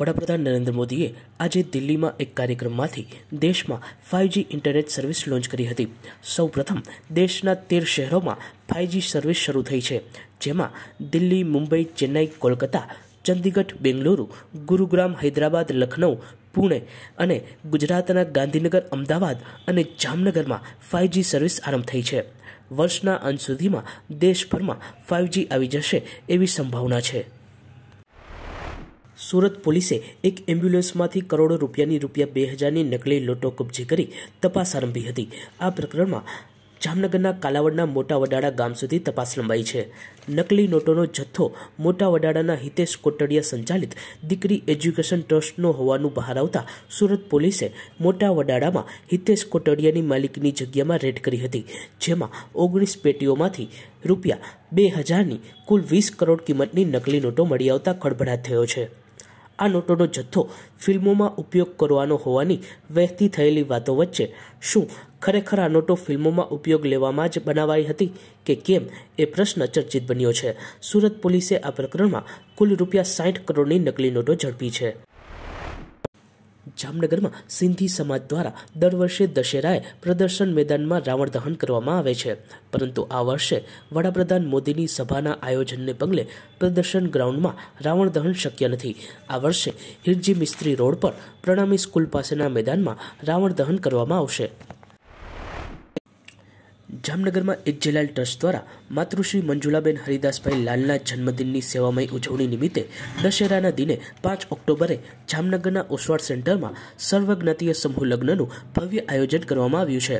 વડાપ્રધાન નરેન્દ્ર મોદીએ આજે દિલ્હીમાં એક કાર્યક્રમમાંથી દેશમાં ફાઇવજી ઇન્ટરનેટ સર્વિસ લોન્ચ કરી હતી સૌપ્રથમ દેશના તેર શહેરોમાં ફાઇવજી સર્વિસ શરૂ થઈ છે જેમાં દિલ્હી મુંબઈ ચેન્નાઈ કોલકાતા ચંદીગઢ બેંગલુરુ ગુરુગ્રામ હૈદરાબાદ લખનઉ પુણે અને ગુજરાતના ગાંધીનગર અમદાવાદ અને જામનગરમાં ફાઇવજી સર્વિસ આરંભ થઈ છે વર્ષના અંત સુધીમાં દેશભરમાં ફાઇવજી આવી જશે એવી સંભાવના છે સુરત પોલીસે એક એમ્બ્યુલન્સમાંથી કરોડો રૂપિયાની રૂપિયા બે હજારની નકલી લોટો કબજે કરી તપાસ આરંભી હતી આ પ્રકરણમાં જામનગરના કાલાવડના મોટા વડાળા ગામ સુધી તપાસ લંબાઈ છે નકલી નોટોનો જથ્થો મોટા વડાળાના હિતેશ કોટડિયા સંચાલિત દીકરી એજ્યુકેશન ટ્રસ્ટનો હોવાનું બહાર આવતા સુરત પોલીસે મોટા વડાળામાં હિતેશ કોટડિયાની માલિકની જગ્યામાં રેડ કરી હતી જેમાં ઓગણીસ પેટીઓમાંથી રૂપિયા બે હજારની કુલ વીસ કરોડ કિંમતની નકલી નોટો મળી આવતા ખળભળાટ થયો છે આ નોટોનો જથ્થો ફિલ્મોમાં ઉપયોગ કરવાનો હોવાની વહેતી થયેલી વાતો વચ્ચે શું ખરેખર આ નોટો ફિલ્મોમાં ઉપયોગ લેવામાં જ બનાવાઈ હતી કે કેમ એ પ્રશ્ન ચર્ચિત બન્યો છે સુરત પોલીસે આ પ્રકરણમાં કુલ રૂપિયા સાઠ કરોડની નકલી નોટો ઝડપી છે જામનગરમાં સિંધી સમાજ દ્વારા દર વર્ષે દશેરાએ પ્રદર્શન મેદાનમાં રાવણ દહન કરવામાં આવે છે પરંતુ આ વર્ષે વડાપ્રધાન મોદીની સભાના આયોજનને પગલે પ્રદર્શન ગ્રાઉન્ડમાં રાવણ દહન શક્ય નથી આ વર્ષે હિરજી મિસ્ત્રી રોડ પર પ્રણામી સ્કૂલ પાસેના મેદાનમાં રાવણ દહન કરવામાં આવશે જામનગરમાં એક જલાલ ટ્રસ્ટ દ્વારા માતૃશ્રી મંજુલાબેન હરિદાસભાઈ લાલના જન્મદિનની સેવામય ઉજવણી નિમિત્તે દશેરાના દિને પાંચ ઓક્ટોબરે જામનગરના ઓસવાડ સેન્ટરમાં સર્વજ્ઞાતીય સમૂહ લગ્નનું ભવ્ય આયોજન કરવામાં આવ્યું છે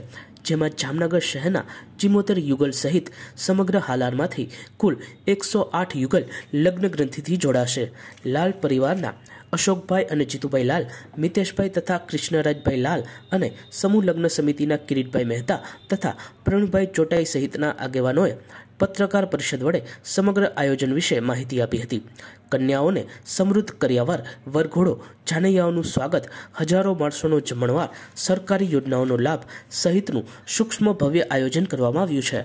જેમાં જામનગર શહેરના ચિમોતેર યુગલ સહિત સમગ્ર હાલારમાંથી કુલ એકસો આઠ યુગલ લગ્ન ગ્રંથિથી જોડાશે લાલ પરિવારના અશોકભાઈ અને જીતુભાઈ લાલ મિતેશભાઈ તથા કૃષ્ણરાજભાઈ લાલ અને સમૂહ લગ્ન સમિતિના કિરીટભાઈ મહેતા તથા પ્રવીણભાઈ ચોટાઈ સહિતના આગેવાનોએ પત્રકાર પરિષદ વડે સમગ્ર આયોજન વિશે માહિતી આપી હતી કન્યાઓને સમૃદ્ધ કર્યાવાર વરઘોડો જાનૈયાઓનું સ્વાગત હજારો માણસોનો જમણવાર સરકારી યોજનાઓનો લાભ સહિતનું સૂક્ષ્મ ભવ્ય આયોજન કરવામાં આવ્યું છે